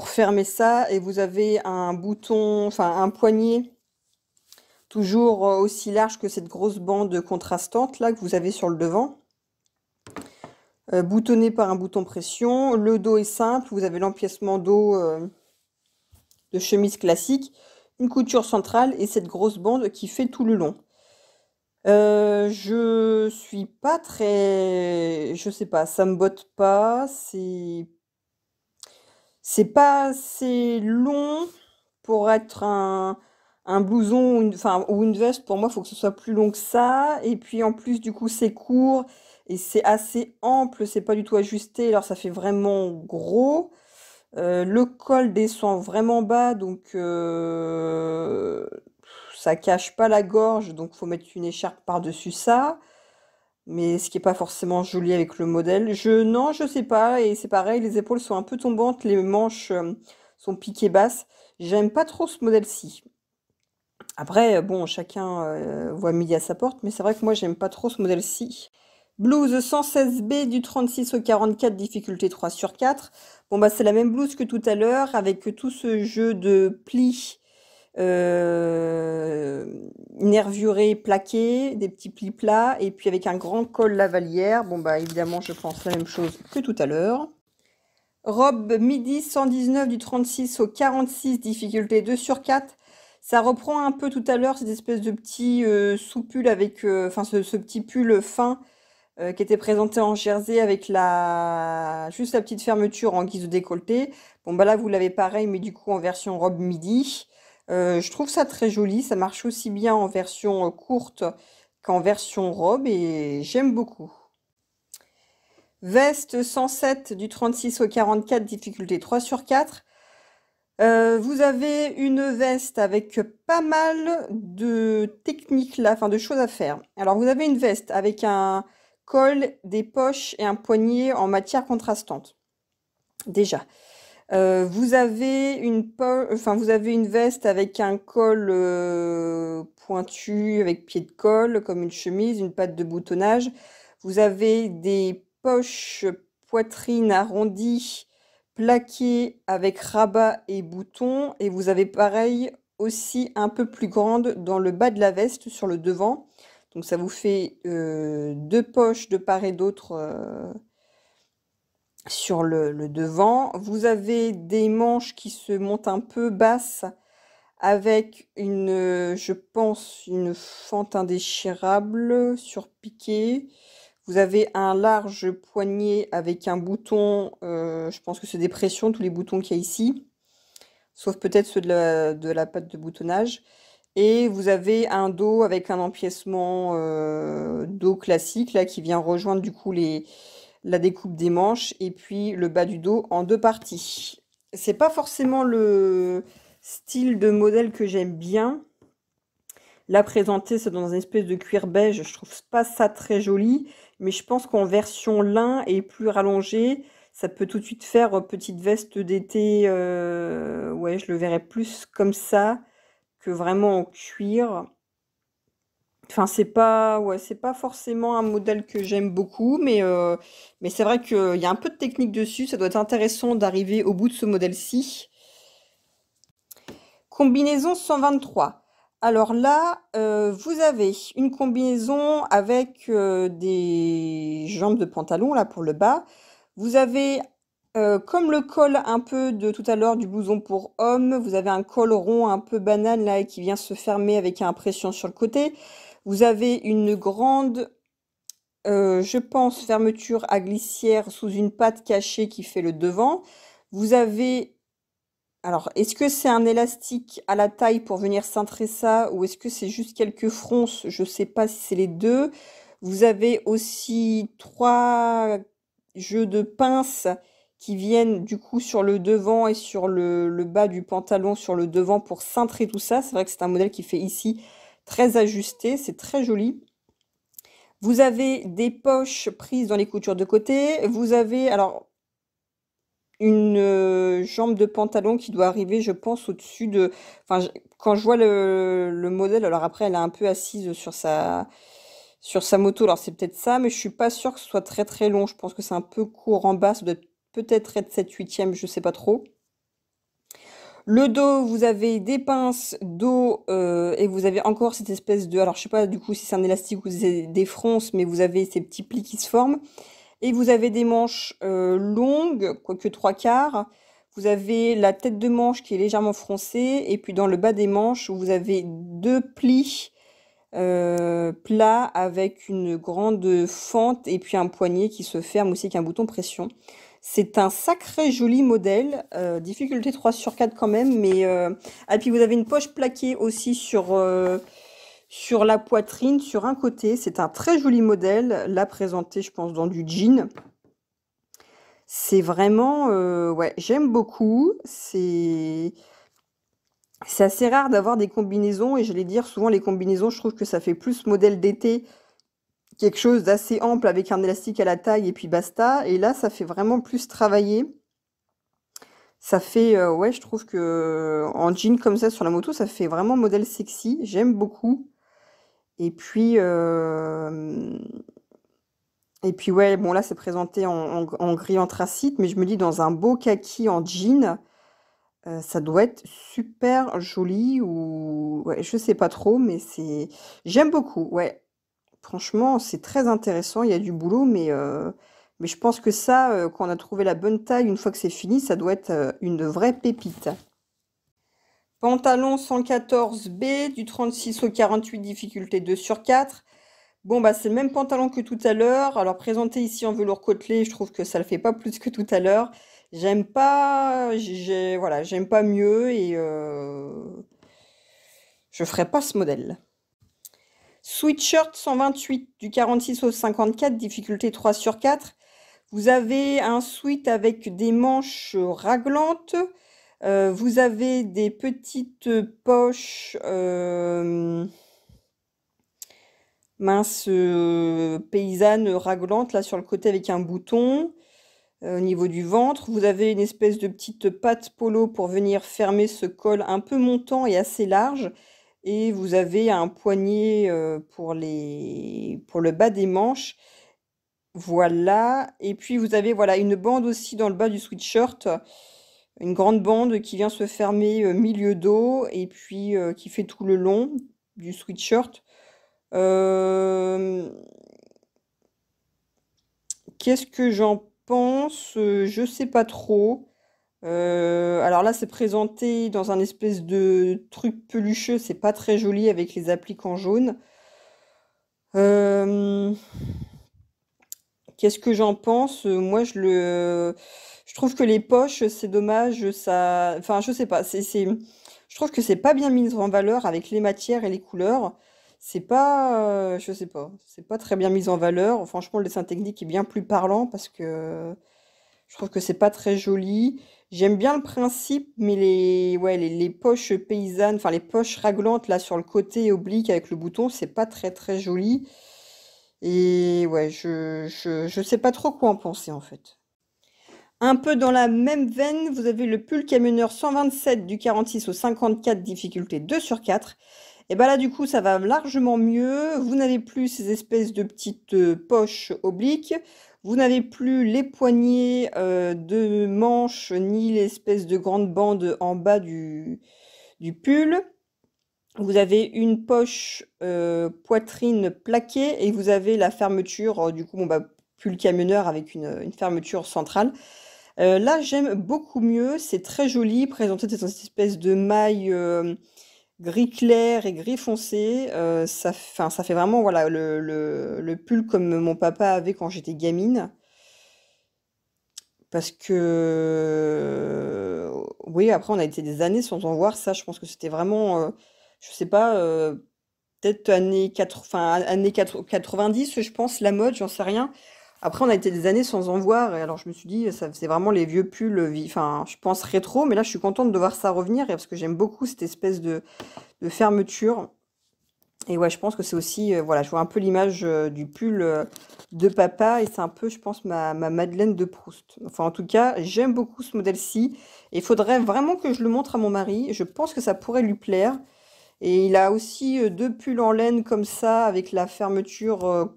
fermer ça et vous avez un bouton, enfin un poignet toujours euh, aussi large que cette grosse bande contrastante là que vous avez sur le devant. Euh, boutonné par un bouton pression. Le dos est simple, vous avez l'empiècement d'eau euh, de chemise classique, une couture centrale et cette grosse bande qui fait tout le long. je suis pas très, je sais pas, ça me botte pas, c'est c'est pas assez long pour être un, blouson ou une, ou une veste. Pour moi, il faut que ce soit plus long que ça. Et puis en plus, du coup, c'est court et c'est assez ample. C'est pas du tout ajusté. Alors ça fait vraiment gros. Euh, le col descend vraiment bas, donc euh, ça cache pas la gorge, donc faut mettre une écharpe par-dessus ça mais ce qui n'est pas forcément joli avec le modèle. Je non, je sais pas et c'est pareil, les épaules sont un peu tombantes, les manches euh, sont piquées basses. J'aime pas trop ce modèle-ci. Après, euh, bon, chacun euh, voit midi à sa porte, mais c'est vrai que moi, j'aime pas trop ce modèle-ci. Blouse 116B du 36 au 44, difficulté 3 sur 4. Bon, bah, c'est la même blouse que tout à l'heure, avec tout ce jeu de plis euh, nervuré, plaqué, des petits plis plats, et puis avec un grand col lavalière. Bon, bah évidemment, je pense la même chose que tout à l'heure. Robe midi 119 du 36 au 46, difficulté 2 sur 4. Ça reprend un peu tout à l'heure cette espèce de petit euh, sous-pull avec, euh, enfin ce, petit pull fin qui était présenté en jersey avec la juste la petite fermeture en guise de décolleté. Bon bah là vous l'avez pareil mais du coup en version robe midi. Euh, je trouve ça très joli. Ça marche aussi bien en version euh, courte qu'en version robe et j'aime beaucoup. Veste 107 du 36 au 44, difficulté 3 sur 4. Euh, vous avez une veste avec pas mal de techniques là, enfin de choses à faire. Alors vous avez une veste avec un col, des poches et un poignet en matière contrastante. Déjà. Euh, vous, avez une enfin, vous avez une veste avec un col euh, pointu, avec pied de col, comme une chemise, une patte de boutonnage. Vous avez des poches poitrine arrondies, plaquées avec rabat et boutons. Et vous avez pareil aussi un peu plus grande dans le bas de la veste, sur le devant. Donc ça vous fait euh, deux poches de part et d'autre sur le, devant. Vous avez des manches qui se montent un peu basses avec une, je pense, une fente indéchirable sur piqué. Vous avez un large poignet avec un bouton, euh, je pense que c'est des pressions, tous les boutons qu'il y a ici, sauf peut-être ceux de la, de pâte de boutonnage. Et vous avez un dos avec un empiècement euh, dos classique là qui vient rejoindre du coup les, la découpe des manches et puis le bas du dos en deux parties. C'est pas forcément le style de modèle que j'aime bien. Là, présenter, c'est dans une espèce de cuir beige. Je trouve pas ça très joli, mais je pense qu'en version lin et plus rallongée, ça peut tout de suite faire petite veste d'été. Euh, ouais, je le verrais plus comme ça que vraiment en cuir. Enfin, c'est pas, pas forcément un modèle que j'aime beaucoup, mais, euh, c'est vrai qu'il y a un peu de technique dessus. Ça doit être intéressant d'arriver au bout de ce modèle-ci. Combinaison 123. Alors là, euh, vous avez une combinaison avec euh, des jambes de pantalon là pour le bas. Vous avez comme le col un peu de tout à l'heure du blouson pour homme, vous avez un col rond un peu banane là qui vient se fermer avec une impression sur le côté. Vous avez une grande, euh, je pense, fermeture à glissière sous une patte cachée qui fait le devant. Vous avez... Alors, est-ce que c'est un élastique à la taille pour venir cintrer ça ou est-ce que c'est juste quelques fronces Je ne sais pas si c'est les deux. Vous avez aussi trois jeux de pinces qui viennent du coup sur le devant et sur le bas du pantalon, sur le devant pour cintrer tout ça. C'est vrai que c'est un modèle qui fait ici très ajusté, c'est très joli. Vous avez des poches prises dans les coutures de côté. Vous avez alors une euh, jambe de pantalon qui doit arriver, je pense, au-dessus de. Enfin, quand je vois le, modèle, alors après, elle est un peu assise sur sa sur sa moto. Alors c'est peut-être ça, mais je suis pas sûre que ce soit très très long. Je pense que c'est un peu court en bas. Ça doit peut-être être 7 8 e je sais pas trop. Le dos, vous avez des pinces d'eau et vous avez encore cette espèce de... Alors, je sais pas du coup si c'est un élastique ou c'est des fronces, mais vous avez ces petits plis qui se forment. Et vous avez des manches euh, longues, quoique trois quarts. Vous avez la tête de manche qui est légèrement froncée. Et puis dans le bas des manches, vous avez deux plis euh, plats avec une grande fente et puis un poignet qui se ferme aussi avec un bouton pression. C'est un sacré joli modèle, euh, difficulté 3 sur 4 quand même, mais euh, ah, et puis vous avez une poche plaquée aussi sur, euh, sur la poitrine, sur un côté. C'est un très joli modèle, là présenté je pense dans du jean. C'est vraiment, ouais, j'aime beaucoup. C'est assez rare d'avoir des combinaisons et je vais dire souvent les combinaisons, je trouve que ça fait plus modèle d'été quelque chose d'assez ample avec un élastique à la taille et puis basta. Et là, ça fait vraiment plus travailler. Ça fait, euh, ouais, je trouve que euh, en jean comme ça sur la moto, ça fait vraiment modèle sexy. J'aime beaucoup. Et puis, euh, et puis ouais, bon là c'est présenté en, gris anthracite, mais je me dis dans un beau kaki en jean, ça doit être super joli ou ouais, je sais pas trop, mais c'est j'aime beaucoup. Ouais, Franchement, c'est très intéressant, il y a du boulot, mais, euh, mais je pense que ça, qu'on euh, quand on a trouvé la bonne taille, une fois que c'est fini, ça doit être euh, une vraie pépite. Pantalon 114B du 36 au 48, difficulté 2 sur 4. Bon, bah, c'est le même pantalon que tout à l'heure. Alors, présenté ici en velours côtelé, je trouve que ça le fait pas plus que tout à l'heure. J'aime pas, voilà, j'aime pas mieux et je ferai pas ce modèle. Sweatshirt 128 du 46 au 54, difficulté 3 sur 4. Vous avez un sweat avec des manches raglantes. Euh, vous avez des petites poches euh, minces euh, paysannes raglantes là sur le côté avec un bouton au niveau du ventre. Vous avez une espèce de petite patte polo pour venir fermer ce col un peu montant et assez large et vous avez un poignet euh, pour, les, pour le bas des manches. Voilà. Et puis vous avez voilà une bande aussi dans le bas du sweatshirt. Une grande bande qui vient se fermer euh, milieu dos et puis euh, qui fait tout le long du sweatshirt. Qu'est-ce que j'en pense Je sais pas trop. Euh, alors là, c'est présenté dans un espèce de truc pelucheux, c'est pas très joli avec les appliques en jaune. Euh, qu'est-ce que j'en pense Moi, je le, je trouve que les poches, c'est dommage. Ça, enfin, je sais pas. je trouve que c'est pas bien mis en valeur avec les matières et les couleurs. C'est pas, euh, je sais pas, c'est pas très bien mis en valeur. Franchement, le dessin technique est bien plus parlant parce que je trouve que c'est pas très joli. J'aime bien le principe, mais les, ouais, poches paysannes, enfin les poches raglantes là sur le côté oblique avec le bouton, c'est pas très très joli. Et ouais, je, je, sais pas trop quoi en penser en fait. Un peu dans la même veine, vous avez le pull camionneur 127 du 46 au 54, difficulté 2 sur 4. Et ben là du coup ça va largement mieux, vous n'avez plus ces espèces de petites euh, poches obliques, vous n'avez plus les poignées euh, de manches ni l'espèce de grande bande en bas du, pull. Vous avez une poche euh, poitrine plaquée et vous avez la fermeture, euh, du coup, bon, bah, pull camionneur avec une, fermeture centrale. là, j'aime beaucoup mieux. C'est très joli, présenté dans cette espèce de maille gris clair et gris foncé. Euh, ça, ça fait vraiment voilà, le, pull comme mon papa avait quand j'étais gamine. Parce que, euh, oui, après, on a été des années sans en voir ça. Je pense que c'était vraiment, euh, je sais pas, peut-être années, années 90, je pense, la mode, j'en sais rien. Après, on a été des années sans en voir. Et alors, je me suis dit, ça, c'est vraiment les vieux pulls. Enfin, je pense rétro, mais là, je suis contente de voir ça revenir parce que j'aime beaucoup cette espèce de, fermeture. Et ouais, je pense que c'est aussi, euh, voilà, je vois un peu l'image euh, du pull euh, de papa et c'est un peu, je pense, ma, ma, Madeleine de Proust. Enfin, en tout cas, j'aime beaucoup ce modèle-ci et il faudrait vraiment que je le montre à mon mari. Je pense que ça pourrait lui plaire. Et il a aussi deux pulls en laine comme ça avec la fermeture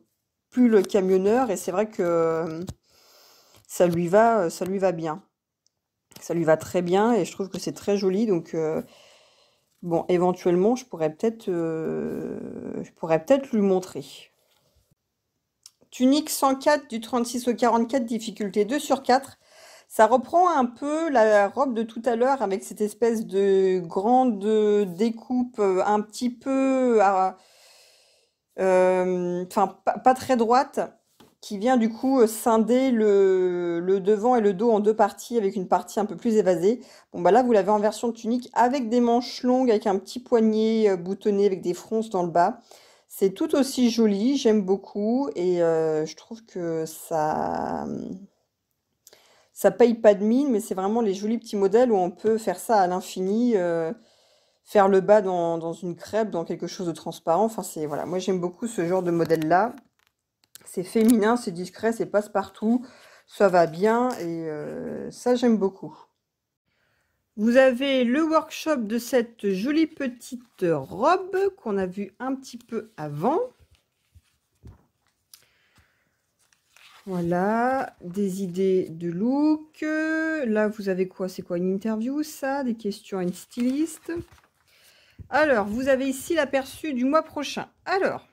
plus le camionneur et c'est vrai que ça lui va, ça lui va bien. Ça lui va très bien et je trouve que c'est très joli. Donc euh, bon, éventuellement, je pourrais peut-être, euh, je pourrais peut-être lui montrer. Tunique 104 du 36 au 44, difficulté 2 sur 4. Ça reprend un peu la robe de tout à l'heure avec cette espèce de grande découpe euh, un petit peu. Ah, euh, enfin pas, très droite, qui vient du coup euh, scinder le, devant et le dos en deux parties avec une partie un peu plus évasée. Bon bah là vous l'avez en version tunique avec des manches longues, avec un petit poignet euh, boutonné avec des fronces dans le bas. C'est tout aussi joli, j'aime beaucoup et je trouve que ça ça paye pas de mine, mais c'est vraiment les jolis petits modèles où on peut faire ça à l'infini faire le bas dans, une crêpe, dans quelque chose de transparent. Enfin, c'est voilà, moi j'aime beaucoup ce genre de modèle-là. C'est féminin, c'est discret, c'est passe-partout, ça va bien et euh, ça j'aime beaucoup. Vous avez le workshop de cette jolie petite robe qu'on a vue un petit peu avant. Voilà, des idées de look. Là, vous avez quoi C'est quoi une interview, ça Des questions à une styliste alors, vous avez ici l'aperçu du mois prochain. Alors,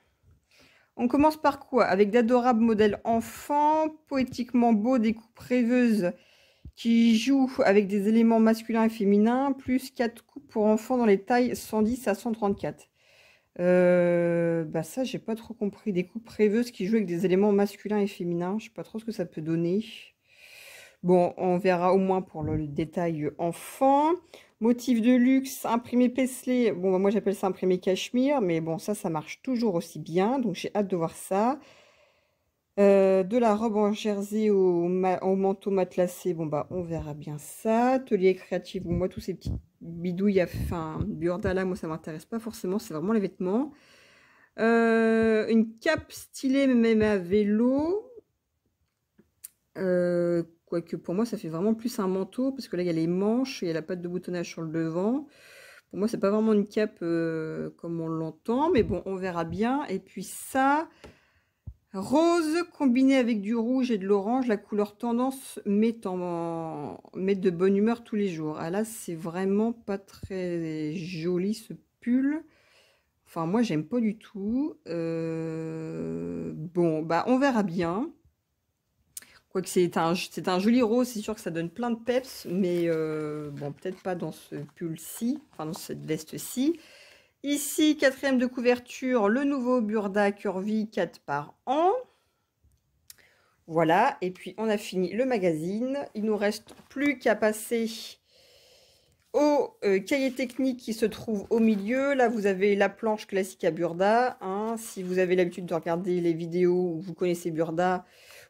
on commence par quoi Avec d'adorables modèles enfants, poétiquement beaux des coupes rêveuses qui jouent avec des éléments masculins et féminins, plus 4 coupes pour enfants dans les tailles 110 à 134. Euh, bah ça, j'ai pas trop compris. Des coupes rêveuses qui jouent avec des éléments masculins et féminins. Je sais pas trop ce que ça peut donner. Bon, on verra au moins pour le, le détail euh, enfant. Motif de luxe, imprimé Paisley. Bon, bah, moi j'appelle ça imprimé cachemire, mais bon, ça, ça marche toujours aussi bien. Donc j'ai hâte de voir ça. Euh, de la robe en jersey au, manteau matelassé, bon bah on verra bien ça. Atelier créatif, bon moi tous ces petits bidouilles à fin burdala, moi ça m'intéresse pas forcément, c'est vraiment les vêtements. Euh, une cape stylée même à vélo. Euh, que pour moi ça fait vraiment plus un manteau, parce que là il y a les manches, il y a la patte de boutonnage sur le devant. Pour moi c'est pas vraiment une cape euh, comme on l'entend, mais bon on verra bien. Et puis ça, rose combiné avec du rouge et de l'orange, la couleur tendance met, en, de bonne humeur tous les jours. à ah là c'est vraiment pas très joli ce pull. Enfin, moi, j'aime pas du tout. Euh, bon, bah, on verra bien. Quoique c'est un, c'est un joli rose, c'est sûr que ça donne plein de peps, mais euh, bon, peut-être pas dans ce pull-ci, enfin dans cette veste-ci. Ici, quatrième de couverture, le nouveau Burda Curvy 4 par an. Voilà, et puis on a fini le magazine. Il nous reste plus qu'à passer au euh, cahier technique qui se trouve au milieu. Là, vous avez la planche classique à Burda. Hein. Si vous avez l'habitude de regarder les vidéos où vous connaissez Burda,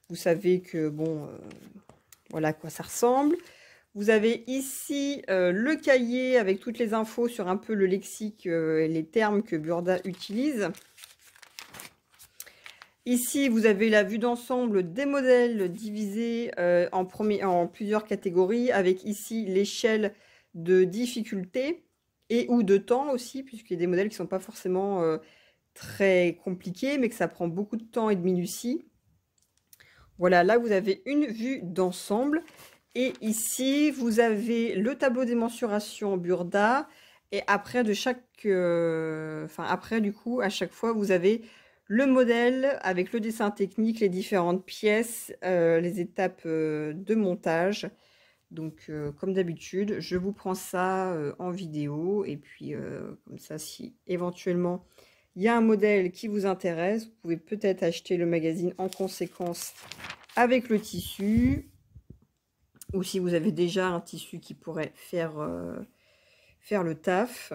vous savez que, bon, euh, voilà à quoi ça ressemble. Vous avez ici euh, le cahier avec toutes les infos sur un peu le lexique euh, et les termes que Burda utilise. Ici, vous avez la vue d'ensemble des modèles divisés en, en, plusieurs catégories, avec ici l'échelle de difficulté et ou de temps aussi, puisqu'il y a des modèles qui ne sont pas forcément très compliqués, mais que ça prend beaucoup de temps et de minutie. Voilà, là, vous avez une vue d'ensemble. Et ici, vous avez le tableau des mensurations Burda. Et après, de chaque, euh, après, du coup, à chaque fois, vous avez le modèle avec le dessin technique, les différentes pièces, euh, les étapes euh, de montage. Donc, comme d'habitude, je vous prends ça en vidéo. Et puis, comme ça, si éventuellement il y a un modèle qui vous intéresse, vous pouvez peut-être acheter le magazine en conséquence avec le tissu. Ou si vous avez déjà un tissu qui pourrait faire, euh, faire le taf.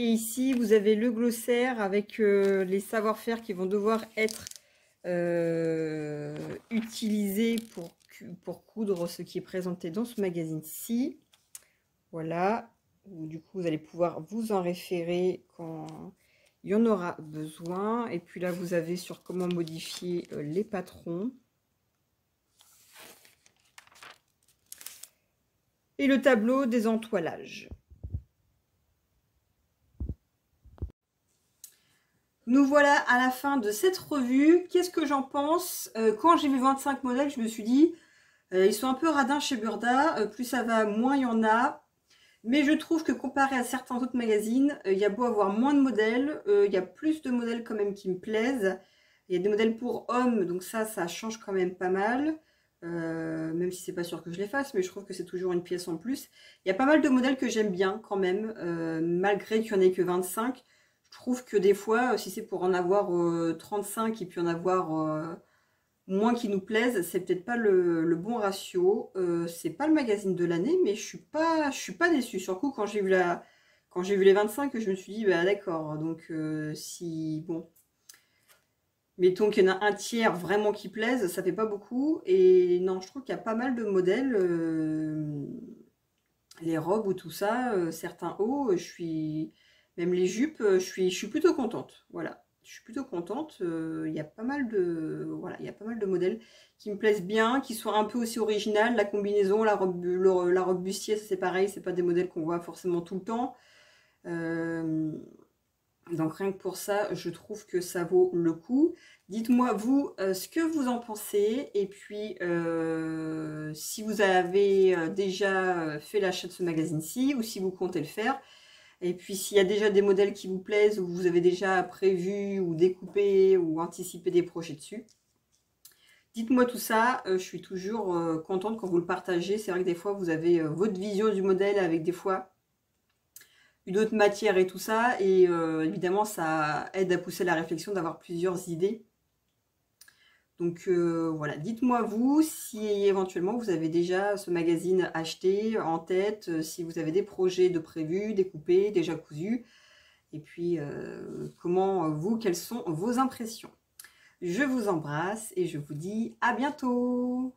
Et ici, vous avez le glossaire avec euh, les savoir-faire qui vont devoir être euh, utilisés pour, pour coudre ce qui est présenté dans ce magazine-ci. Voilà. Du coup, vous allez pouvoir vous en référer quand il y en aura besoin. Et puis là, vous avez sur comment modifier euh, les patrons. Et le tableau des entoilages. Nous voilà à la fin de cette revue. Qu'est-ce que j'en pense euh, Quand j'ai vu 25 modèles, je me suis dit, euh, ils sont un peu radins chez Burda. Euh, plus ça va, moins il y en a. Mais je trouve que comparé à certains autres magazines, il y a beau avoir moins de modèles, il y a plus de modèles quand même qui me plaisent. Il y a des modèles pour hommes, donc ça, ça change quand même pas mal. même si c'est pas sûr que je les fasse, mais je trouve que c'est toujours une pièce en plus. Il y a pas mal de modèles que j'aime bien quand même, malgré qu'il n'y en ait que 25 je trouve que des fois, euh, si c'est pour en avoir 35 euh, et puis en avoir euh, moins qui nous plaisent, c'est peut-être pas le, bon ratio. c'est pas le magazine de l'année, mais je suis pas, je suis pas déçue. Sur coup, quand j'ai vu la, quand j'ai vu les 25, je me suis dit, bah d'accord. Donc si bon, mettons qu'il y en a un tiers vraiment qui plaisent, ça fait pas beaucoup. Et non, je trouve qu'il y a pas mal de modèles, les robes ou tout ça, certains hauts. Je suis même les jupes, euh, je suis, plutôt contente. Voilà, je suis plutôt contente. Euh, il y a pas mal de voilà, il y a pas mal de modèles qui me plaisent bien, qui sont un peu aussi originales. La combinaison, la robe, la bustier, c'est pareil, c'est pas des modèles qu'on voit forcément tout le temps. Euh, donc rien que pour ça, je trouve que ça vaut le coup. Dites-moi vous ce que vous en pensez et puis si vous avez déjà fait l'achat de ce magazine-ci ou si vous comptez le faire. Et puis s'il y a déjà des modèles qui vous plaisent, ou vous avez déjà prévu, ou découpé, ou anticipé des projets dessus, dites-moi tout ça. Euh, je suis toujours euh, contente quand vous le partagez. C'est vrai que des fois, vous avez euh, votre vision du modèle avec des fois une autre matière et tout ça. Et évidemment, ça aide à pousser la réflexion d'avoir plusieurs idées donc euh, voilà, dites-moi vous si éventuellement vous avez déjà ce magazine acheté en tête, euh, si vous avez des projets de prévu, découpés, déjà cousus, et puis euh, comment vous, quelles sont vos impressions. Je vous embrasse et je vous dis à bientôt